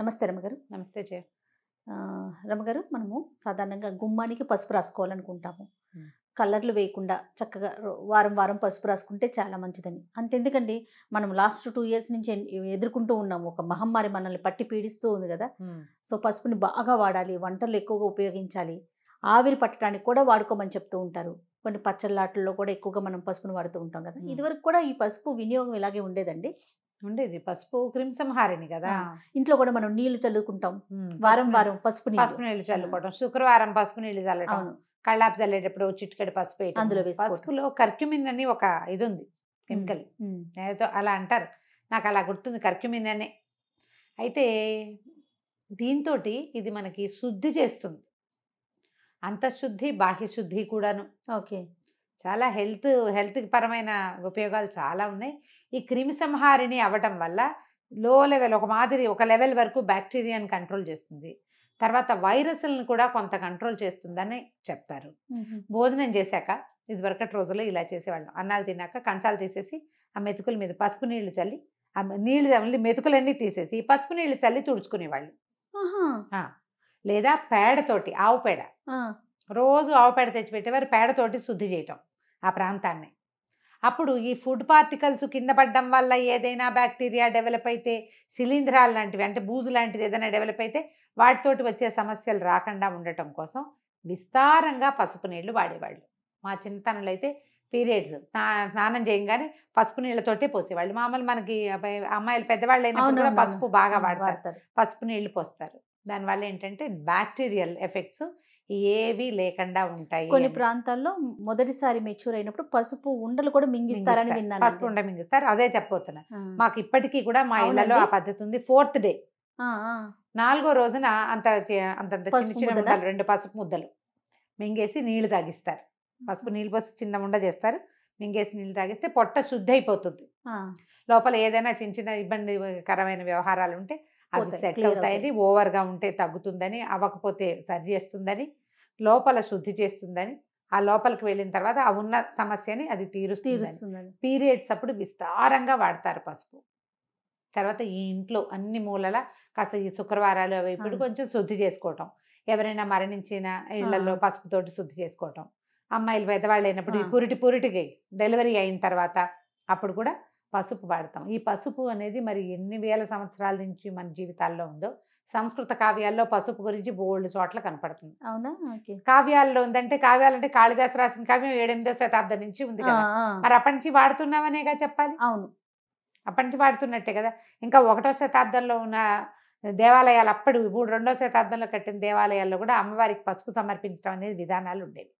నమస్తే రమగారు నమస్తే జయ రమగారు మనము సాధారణంగా గుమ్మానికి పసుపు రాసుకోవాలనుకుంటాము కలర్లు వేయకుండా చక్కగా వారం వారం పసుపు రాసుకుంటే చాలా మంచిదని అంతెందుకండి మనం లాస్ట్ టూ ఇయర్స్ నుంచి ఎదుర్కొంటూ ఉన్నాము ఒక మహమ్మారి మనల్ని పట్టి పీడిస్తూ ఉంది కదా సో పసుపుని బాగా వాడాలి వంటలు ఎక్కువగా ఉపయోగించాలి ఆవిరి పట్టడానికి కూడా వాడుకోమని చెప్తూ ఉంటారు కొన్ని పచ్చళ్ళాటల్లో కూడా ఎక్కువగా మనం పసుపును వాడుతూ ఉంటాం కదా ఇదివరకు కూడా ఈ పసుపు వినియోగం ఇలాగే ఉండేదండి ఉండేది పసుపు క్రిమిసంహారిణి కదా ఇంట్లో కూడా మనం నీళ్లు చల్లుకుంటాం వారం వారం పసుపు పసుపు నీళ్లు చల్లుకోవడం శుక్రవారం పసుపు నీళ్లు చల్లడం కళ్ళాపు చల్లేటప్పుడు చిటికెడు పసుపు అందులో పసుపులో కర్క్యూమిన్ అని ఒక ఇది ఉంది కెమికల్ ఏదో అలా అంటారు నాకు అలా గుర్తుంది కర్క్యూమిన్ అనే అయితే దీంతో ఇది మనకి శుద్ధి చేస్తుంది అంతఃశుద్ధి బాహ్యశుద్ధి కూడాను ఓకే చాలా హెల్త్ హెల్త్ పరమైన ఉపయోగాలు చాలా ఉన్నాయి ఈ క్రిమి సంహారిణి అవ్వటం వల్ల లో లెవెల్ ఒక మాదిరి ఒక లెవెల్ వరకు బ్యాక్టీరియాని కంట్రోల్ చేస్తుంది తర్వాత వైరస్లను కూడా కొంత కంట్రోల్ చేస్తుందని చెప్తారు భోజనం చేశాక ఇదివరకటి రోజుల్లో ఇలా చేసేవాళ్ళం అన్నాలు తిన్నాక కంచాలు తీసేసి ఆ మెతుకుల మీద పసుపు నీళ్లు చల్లి ఆ నీళ్లు చల్లి మెతుకులన్నీ తీసేసి పసుపు నీళ్లు చల్లి తుడుచుకునేవాళ్ళు లేదా పేడతోటి ఆవు పేడ రోజు ఆవు పేడ తెచ్చిపెట్టేవారు పేడతోటి శుద్ధి చేయటం ఆ ప్రాంతాన్ని అప్పుడు ఈ ఫుడ్ పార్టికల్స్ కింద పడడం వల్ల ఏదైనా బ్యాక్టీరియా డెవలప్ అయితే శిలీంధ్రాలు లాంటివి అంటే బూజు లాంటిది ఏదైనా డెవలప్ అయితే వాటితోటి వచ్చే సమస్యలు రాకుండా ఉండటం కోసం విస్తారంగా పసుపు నీళ్లు వాడేవాళ్ళు మా చిన్నతనంలో అయితే పీరియడ్స్ స్నానం చేయగానే పసుపు నీళ్ళతోటే పోసేవాళ్ళు మామూలు మనకి అమ్మాయిలు పెద్దవాళ్ళు అయినా కూడా పసుపు బాగా వాడతారు పసుపు నీళ్లు పోస్తారు దానివల్ల ఏంటంటే బ్యాక్టీరియల్ ఎఫెక్ట్స్ ఏవి లేకుండా ఉంటాయి కొన్ని ప్రాంతాల్లో మొదటిసారి మెచ్యూర్ అయినప్పుడు పసుపు ఉండలు కూడా మింగిస్తారని విన్నాను పసుపు ఉండ మింగిస్తారు అదే చెప్పబోతున్నా మాకు ఇప్పటికీ కూడా మా ఇళ్లలో ఆ పద్ధతి ఉంది ఫోర్త్ డే నాలుగో రోజున అంత అంత చిన్న చిన్న రెండు పసుపు ముద్దలు మింగేసి నీళ్లు తాగిస్తారు పసుపు నీళ్ళు పసుపు చిన్న ఉండ చేస్తారు మింగేసి నీళ్ళు తాగిస్తే పొట్ట శుద్ధి అయిపోతుంది లోపల ఏదైనా చిన్న చిన్న ఇబ్బందికరమైన వ్యవహారాలు ఉంటే అవి సెటిల్ అవుతాయని ఓవర్గా ఉంటే తగ్గుతుందని అవ్వకపోతే సరి చేస్తుందని లోపల శుద్ధి చేస్తుందని ఆ లోపలికి వెళ్ళిన తర్వాత ఆ ఉన్న సమస్యని అది తీరుస్తుంది పీరియడ్స్ అప్పుడు విస్తారంగా వాడతారు పసుపు తర్వాత ఈ ఇంట్లో అన్ని మూలల కాస్త ఈ శుక్రవారాలు అవి ఇప్పుడు కొంచెం శుద్ధి చేసుకోవటం ఎవరైనా మరణించిన ఇళ్లలో పసుపుతోటి శుద్ధి చేసుకోవటం అమ్మాయిలు పెద్దవాళ్ళు అయినప్పుడు ఈ పురిటి పురిటికి డెలివరీ అయిన తర్వాత అప్పుడు కూడా పసుపు వాడతాం ఈ పసుపు అనేది మరి ఎన్ని వేల సంవత్సరాల నుంచి మన జీవితాల్లో ఉందో సంస్కృత కావ్యాల్లో పసుపు గురించి బోల్డ్ చోట్ల కనపడుతుంది అవునా కావ్యాల్లో ఉందంటే కావ్యాలంటే కాళిదాసు రాసిన కావ్యం ఏడెనిమిదో శతాబ్దం నుంచి ఉంది కదా మరి అప్పటి నుంచి వాడుతున్నామనేగా చెప్పాలి అవును అప్పటి నుంచి వాడుతున్నట్టే కదా ఇంకా ఒకటో శతాబ్దంలో ఉన్న దేవాలయాలు అప్పుడు మూడు రెండో శతాబ్దంలో కట్టిన దేవాలయాల్లో కూడా అమ్మవారికి పసుపు సమర్పించడం అనేది విధానాలు ఉండేవి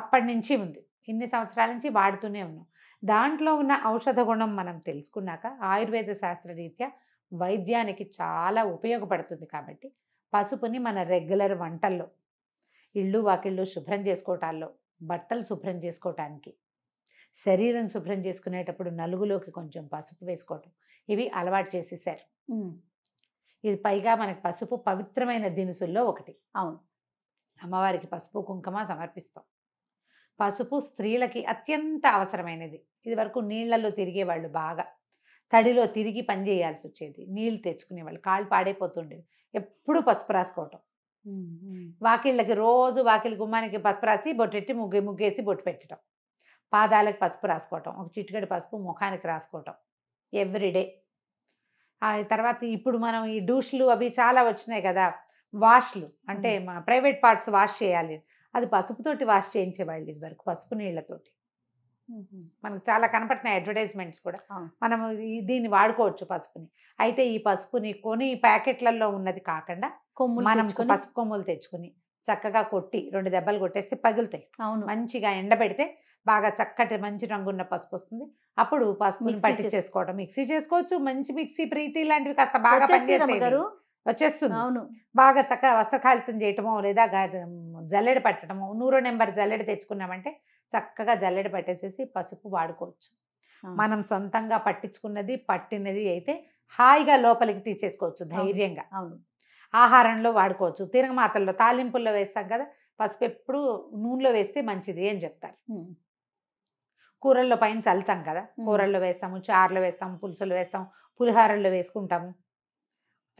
అప్పటి నుంచి ఉంది ఇన్ని సంవత్సరాల నుంచి వాడుతూనే ఉన్నాం దాంట్లో ఉన్న ఔషధ గుణం మనం తెలుసుకున్నాక ఆయుర్వేద శాస్త్ర రీత్యా వైద్యానికి చాలా ఉపయోగపడుతుంది కాబట్టి పసుపుని మన రెగ్యులర్ వంటల్లో ఇళ్ళు వాకిళ్ళు శుభ్రం చేసుకోవటాల్లో బట్టలు శుభ్రం చేసుకోవటానికి శరీరం శుభ్రం చేసుకునేటప్పుడు నలుగులోకి కొంచెం పసుపు వేసుకోవటం ఇవి అలవాటు చేసేసారు ఇది పైగా మనకి పసుపు పవిత్రమైన దినుసుల్లో ఒకటి అవును అమ్మవారికి పసుపు కుంకుమ సమర్పిస్తాం పసుపు స్త్రీలకి అత్యంత అవసరమైనది ఇది వరకు నీళ్లలో తిరిగేవాళ్ళు బాగా తడిలో తిరిగి పని చేయాల్సి వచ్చేది నీళ్ళు తెచ్చుకునేవాళ్ళు కాళ్ళు పాడైపోతుండేవి ఎప్పుడు పసుపు రాసుకోవటం వాకిళ్ళకి రోజు వాకిలి గుమ్మానికి పసుపు రాసి బొట్టెట్టి ముగ్గు ముగ్గేసి బొట్టు పెట్టడం పాదాలకు పసుపు రాసుకోవటం ఒక చిట్టుకడి పసుపు ముఖానికి రాసుకోవటం ఎవ్రీడే తర్వాత ఇప్పుడు మనం ఈ డూష్లు అవి చాలా వచ్చినాయి కదా వాష్లు అంటే ప్రైవేట్ పార్ట్స్ వాష్ చేయాలి అది పసుపుతోటి వాష్ చేయించేవాళ్ళు ఇది వరకు పసుపు నీళ్ళతోటి మనకు చాలా కనపడుతున్నాయి అడ్వర్టైజ్మెంట్స్ కూడా మనం దీన్ని వాడుకోవచ్చు పసుపుని అయితే ఈ పసుపుని కొని ప్యాకెట్లలో ఉన్నది కాకుండా కొమ్ములు మనం పసుపు కొమ్ములు తెచ్చుకుని చక్కగా కొట్టి రెండు దెబ్బలు కొట్టేస్తే పగులుతాయి అవును మంచిగా ఎండబెడితే బాగా చక్కటి మంచి రంగున్న పసుపు వస్తుంది అప్పుడు పసుపు పట్టి చేసుకోవడం మిక్సీ చేసుకోవచ్చు మంచి మిక్సీ ప్రీతి లాంటివి కాస్త బాగా పనిచేస్తారు వచ్చేస్తుంది అవును బాగా చక్కగా వస్త్రకాళితం చేయటమో లేదా జల్లెడ పట్టడమో నూరో నెంబర్ జల్లెడ తెచ్చుకున్నామంటే చక్కగా జల్లెడ పెట్టేసేసి పసుపు వాడుకోవచ్చు మనం సొంతంగా పట్టించుకున్నది పట్టినది అయితే హాయిగా లోపలికి తీసేసుకోవచ్చు ధైర్యంగా అవును ఆహారంలో వాడుకోవచ్చు తిరగమాతల్లో తాలింపుల్లో వేస్తాం కదా పసుపు ఎప్పుడు నూనెలో వేస్తే మంచిది అని చెప్తారు కూరల్లో పైన చల్లుతాం కదా కూరల్లో వేస్తాము చారులో వేస్తాము పులుసులు వేస్తాము పులిహారల్లో వేసుకుంటాము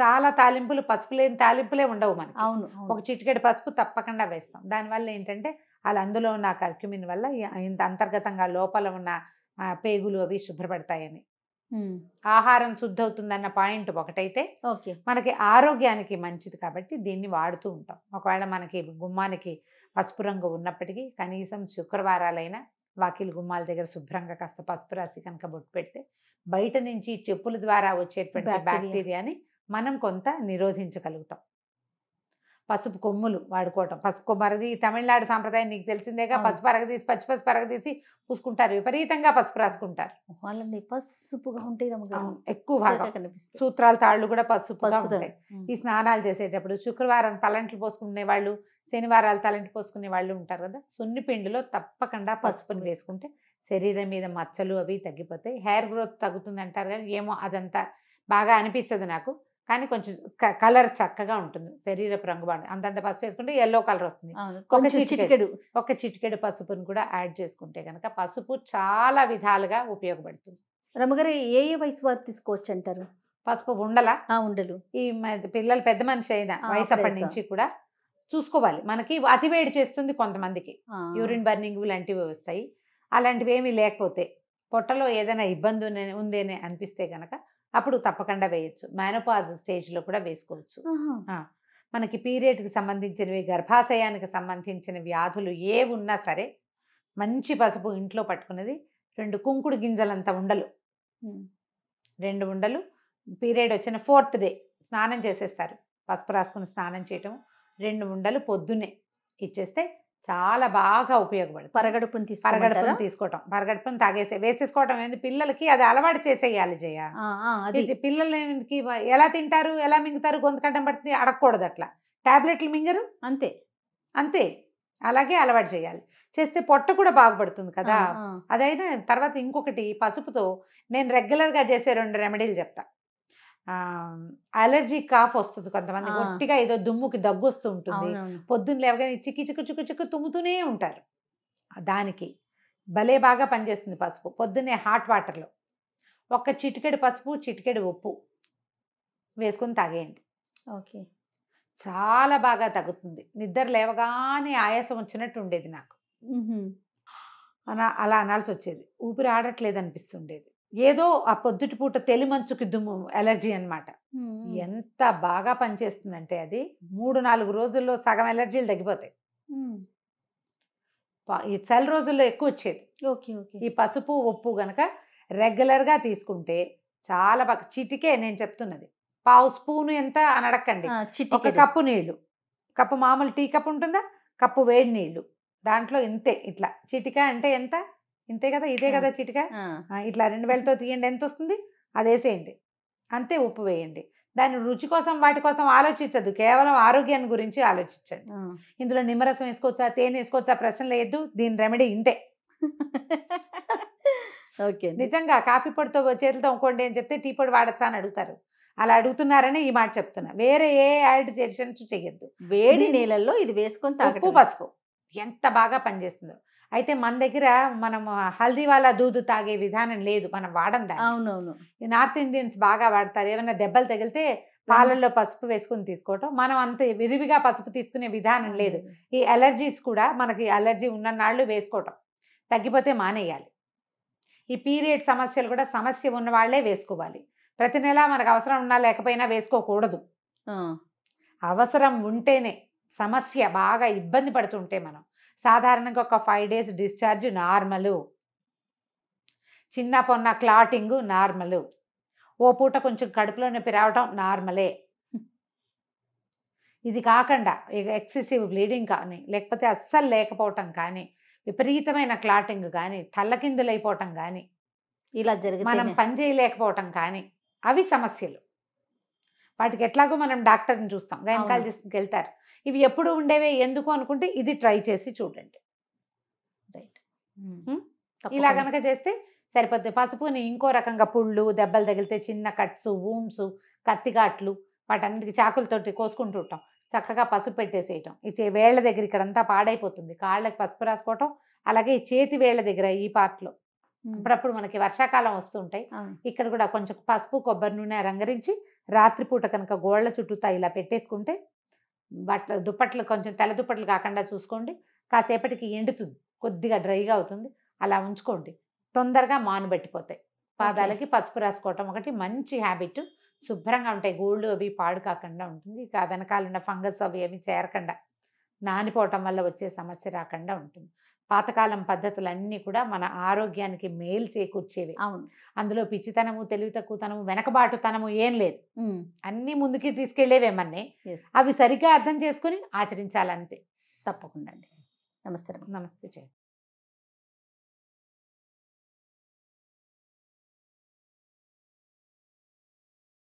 చాలా తాలింపులు పసుపు లేని తాలింపులే ఉండవు మనం అవును ఒక చిటికెడు పసుపు తప్పకుండా వేస్తాం దానివల్ల ఏంటంటే అలా అందులో ఉన్న కర్క్యుమిన్ వల్ల ఇంత అంతర్గతంగా లోపల ఉన్న పేగులు అవి శుభ్రపడతాయని ఆహారం శుద్ధవుతుందన్న పాయింట్ ఒకటైతే ఓకే మనకి ఆరోగ్యానికి మంచిది కాబట్టి దీన్ని వాడుతూ ఉంటాం ఒకవేళ మనకి గుమ్మానికి పసుపు రంగు ఉన్నప్పటికీ కనీసం శుక్రవారాలైనా వాకిలి గుమ్మాల దగ్గర శుభ్రంగా కాస్త పసుపు రాసి కనుక బొట్టు పెడితే బయట నుంచి చెప్పుల ద్వారా వచ్చేటువంటి బ్యాక్టీరియాని మనం కొంత నిరోధించగలుగుతాం పసుపు కొమ్ములు వాడుకోవటం పసుపు కొమ్మరది తమిళనాడు సాంప్రదాయం నీకు తెలిసిందేగా పసుపు అరగదీసి పచ్చి పసుపు అరగదీసి పూసుకుంటారు విపరీతంగా పసుపు రాసుకుంటారు వాళ్ళని పసుపుగా ఉంటాయి ఎక్కువ కనిపిస్తుంది సూత్రాల తాళ్ళు కూడా పసుపు ఉంటాయి ఈ స్నానాలు చేసేటప్పుడు శుక్రవారం తలంట్లు పోసుకునే వాళ్ళు శనివారాలు తలంటి పోసుకునే వాళ్ళు ఉంటారు కదా సున్నిపిండిలో తప్పకుండా పసుపుని వేసుకుంటే శరీరం మీద మచ్చలు అవి తగ్గిపోతాయి హెయిర్ గ్రోత్ తగ్గుతుంది అంటారు కానీ ఏమో అదంతా బాగా అనిపించదు నాకు కానీ కొంచెం కలర్ చక్కగా ఉంటుంది శరీరపు రంగు బాగుంటుంది అంతంత పసుపు వేసుకుంటే ఎల్లో కలర్ వస్తుంది చిటికెడు ఒక చిటికెడు పసుపును కూడా యాడ్ చేసుకుంటే కనుక పసుపు చాలా విధాలుగా ఉపయోగపడుతుంది రమగారు ఏ ఏ వయసు వారు తీసుకోవచ్చు అంటారు పసుపు ఉండలా ఉండలు ఈ పిల్లలు పెద్ద మనిషి అయినా వయసు అప్పటి నుంచి కూడా చూసుకోవాలి మనకి అతి వేడి చేస్తుంది కొంతమందికి యూరిన్ బర్నింగ్ లాంటివి వస్తాయి అలాంటివి ఏమీ లేకపోతే పొట్టలో ఏదైనా ఇబ్బంది ఉందేనే అనిపిస్తే కనుక అప్పుడు తప్పకుండా వేయచ్చు మేనోపాజ్ స్టేజ్లో కూడా వేసుకోవచ్చు మనకి పీరియడ్కి సంబంధించినవి గర్భాశయానికి సంబంధించిన వ్యాధులు ఏ ఉన్నా సరే మంచి పసుపు ఇంట్లో పట్టుకున్నది రెండు కుంకుడు గింజలంత ఉండలు రెండు ఉండలు పీరియడ్ వచ్చిన ఫోర్త్ డే స్నానం చేసేస్తారు పసుపు రాసుకుని స్నానం చేయటం రెండు ఉండలు పొద్దున్నే ఇచ్చేస్తే చాలా బాగా ఉపయోగపడుతుంది పరగడుపుని తీసు పరగడుపుని తీసుకోవటం పరగడుపుని తాగేసే వేసేసుకోవటం ఏంటి పిల్లలకి అది అలవాటు చేసేయాలి జయ పిల్లలకి ఎలా తింటారు ఎలా మింగుతారు గొంతుకంటం పడుతుంది అడగకూడదు అట్లా ట్యాబ్లెట్లు మింగరు అంతే అంతే అలాగే అలవాటు చేయాలి చేస్తే పొట్ట కూడా బాగుపడుతుంది కదా అదైనా తర్వాత ఇంకొకటి పసుపుతో నేను రెగ్యులర్గా చేసే రెండు రెమెడీలు చెప్తాను అలర్జీ కాఫ్ వస్తుంది కొంతమంది గట్టిగా ఏదో దుమ్ముకి దగ్గు వస్తూ ఉంటుంది పొద్దున్న లేవగానే చిక్కి చిక్కు చిక్కు చిక్కు తుమ్ముతూనే ఉంటారు దానికి భలే బాగా పనిచేస్తుంది పసుపు పొద్దున్నే హాట్ వాటర్లో ఒక్క చిటికెడు పసుపు చిటికెడు ఉప్పు వేసుకొని తాగేయండి ఓకే చాలా బాగా తగ్గుతుంది నిద్ర లేవగానే ఆయాసం వచ్చినట్టు ఉండేది నాకు అలా అనాల్సి వచ్చేది ఊపిరి ఆడట్లేదు అనిపిస్తుండేది ఏదో ఆ పొద్దుటి తెలి తెలిమంచుకి దుమ్ము ఎలర్జీ అనమాట ఎంత బాగా పనిచేస్తుందంటే అది మూడు నాలుగు రోజుల్లో సగం ఎలర్జీలు తగ్గిపోతాయి ఈ చలి రోజుల్లో ఎక్కువ వచ్చేది ఓకే ఓకే ఈ పసుపు ఉప్పు గనక రెగ్యులర్గా తీసుకుంటే చాలా బాగా చిటికే నేను చెప్తున్నది పావు స్పూన్ ఎంత అని అడగండి ఒక కప్పు నీళ్లు కప్పు మామూలు టీ కప్పు ఉంటుందా కప్పు వేడి నీళ్లు దాంట్లో ఇంతే ఇట్లా చిటిక అంటే ఎంత ఇంతే కదా ఇదే కదా చిటిక ఇట్లా రెండు వేలతో తీయండి ఎంత వస్తుంది అది వేసేయండి అంతే ఉప్పు వేయండి దాని రుచి కోసం వాటి కోసం ఆలోచించద్దు కేవలం ఆరోగ్యాన్ని గురించి ఆలోచించండి ఇందులో నిమ్మరసం వేసుకోవచ్చా తేనె వేసుకోవచ్చా ప్రశ్న లేదు దీని రెమెడీ ఇంతే ఓకే నిజంగా కాఫీ పొడితో చేతులతో ఇంకోండి అని చెప్తే టీ పొడి వాడచ్చా అని అడుగుతారు అలా అడుగుతున్నారని ఈ మాట చెప్తున్నా వేరే ఏ యాడ్ చేషన్స్ చేయొద్దు వేడి నీళ్ళల్లో ఇది వేసుకొని ఉప్పు పసుపు ఎంత బాగా పనిచేస్తుందో అయితే మన దగ్గర మనం హల్దీ వాళ్ళ దూదు తాగే విధానం లేదు మనం వాడం దాన్ని అవునవును నార్త్ ఇండియన్స్ బాగా వాడతారు ఏమైనా దెబ్బలు తగిలితే పాలల్లో పసుపు వేసుకుని తీసుకోవటం మనం అంత విరివిగా పసుపు తీసుకునే విధానం లేదు ఈ అలర్జీస్ కూడా మనకి అలర్జీ ఉన్న నాళ్ళు వేసుకోవటం తగ్గిపోతే మానేయాలి ఈ పీరియడ్ సమస్యలు కూడా సమస్య ఉన్న వేసుకోవాలి ప్రతి నెల మనకు అవసరం ఉన్నా లేకపోయినా వేసుకోకూడదు అవసరం ఉంటేనే సమస్య బాగా ఇబ్బంది పడుతుంటే మనం సాధారణంగా ఒక ఫైవ్ డేస్ డిశ్చార్జ్ నార్మలు చిన్న పొన్న క్లాటింగు నార్మలు ఓ పూట కొంచెం కడుపులో నొప్పి రావటం నార్మలే ఇది కాకుండా ఎక్సెసివ్ బ్లీడింగ్ కానీ లేకపోతే అస్సలు లేకపోవటం కానీ విపరీతమైన క్లాటింగ్ కానీ తల్లకిందులైపోవటం కానీ ఇలా జరిగి మనం పని చేయలేకపోవటం కానీ అవి సమస్యలు వాటికి ఎట్లాగో మనం డాక్టర్ని చూస్తాం గైనకాలజిస్ట్కి వెళ్తారు ఇవి ఎప్పుడు ఉండేవే ఎందుకు అనుకుంటే ఇది ట్రై చేసి చూడండి రైట్ ఇలా కనుక చేస్తే సరిపోతుంది పసుపుని ఇంకో రకంగా పుళ్ళు దెబ్బలు తగిలితే చిన్న కట్స్ ఊమ్స్ కత్తిగాట్లు వాటన్నిటికీ చాకులతోటి కోసుకుంటూ ఉంటాం చక్కగా పసుపు పెట్టేసేయటం ఈ చే వేళ్ల దగ్గర ఇక్కడంతా పాడైపోతుంది కాళ్ళకి పసుపు రాసుకోవటం అలాగే ఈ చేతి వేళ్ల దగ్గర ఈ పార్ట్లో అప్పుడప్పుడు మనకి వర్షాకాలం వస్తుంటాయి ఇక్కడ కూడా కొంచెం పసుపు కొబ్బరి నూనె రంగరించి రాత్రిపూట కనుక గోళ్ల చుట్టూతా ఇలా పెట్టేసుకుంటే బట్టలు దుప్పట్లు కొంచెం తెల్ల దుప్పట్లు కాకుండా చూసుకోండి కాసేపటికి ఎండుతుంది కొద్దిగా డ్రైగా అవుతుంది అలా ఉంచుకోండి తొందరగా మానుబెట్టిపోతాయి పాదాలకి పసుపు రాసుకోవటం ఒకటి మంచి హ్యాబిట్ శుభ్రంగా ఉంటాయి గోల్డ్ అవి పాడు కాకుండా ఉంటుంది ఇక వెనకాలన్న ఫంగస్ అవి ఏమి చేరకుండా నానిపోవటం వల్ల వచ్చే సమస్య రాకుండా ఉంటుంది పాతకాలం పద్ధతులన్నీ కూడా మన ఆరోగ్యానికి మేలు చేకూర్చేవి అవును అందులో పిచ్చితనము తెలివి తక్కువతనము వెనకబాటుతనము ఏం లేదు అన్నీ ముందుకి తీసుకెళ్లేవేమన్నీ అవి సరిగ్గా అర్థం చేసుకుని ఆచరించాలంతే తప్పకుండా అండి నమస్తే నమస్తే చేయండి